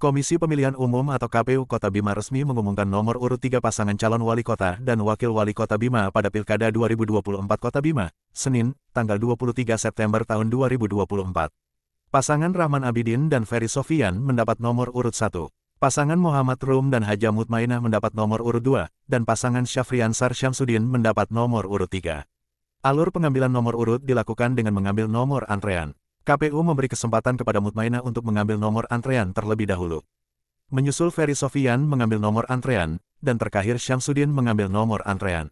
Komisi Pemilihan Umum atau KPU Kota Bima resmi mengumumkan nomor urut tiga pasangan calon wali kota dan wakil wali kota Bima pada Pilkada 2024 Kota Bima, Senin, tanggal 23 September tahun 2024. Pasangan Rahman Abidin dan Ferry Sofian mendapat nomor urut satu. Pasangan Muhammad Rum dan Haja Mutmainah mendapat nomor urut dua, dan pasangan Syafriansar Syamsuddin mendapat nomor urut tiga. Alur pengambilan nomor urut dilakukan dengan mengambil nomor antrean. KPU memberi kesempatan kepada Mutmaina untuk mengambil nomor antrean terlebih dahulu. Menyusul Ferry Sofian mengambil nomor antrean, dan terakhir Syamsuddin mengambil nomor antrean.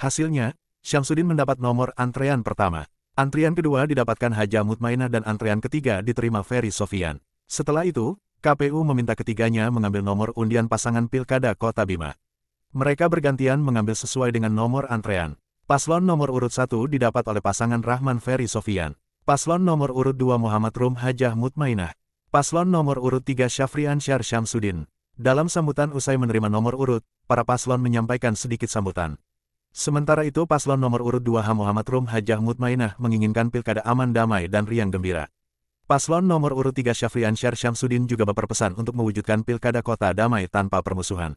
Hasilnya, Syamsuddin mendapat nomor antrean pertama. Antrian kedua didapatkan Haja Mutmaina dan antrean ketiga diterima Ferry Sofian. Setelah itu, KPU meminta ketiganya mengambil nomor undian pasangan Pilkada Kota Bima. Mereka bergantian mengambil sesuai dengan nomor antrean. Paslon nomor urut satu didapat oleh pasangan Rahman Ferry Sofian. Paslon nomor urut 2 Muhammad Rum Hajah Mutmainah. Paslon nomor urut 3 Syafri Ansyar Syamsuddin. Dalam sambutan usai menerima nomor urut, para paslon menyampaikan sedikit sambutan. Sementara itu paslon nomor urut 2 H Muhammad Rum Hajah Mutmainah menginginkan pilkada aman damai dan riang gembira. Paslon nomor urut 3 Syafri Ansyar Syamsuddin juga berpesan untuk mewujudkan pilkada kota damai tanpa permusuhan.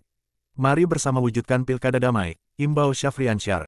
Mari bersama wujudkan pilkada damai, imbau Syafri Ansyar.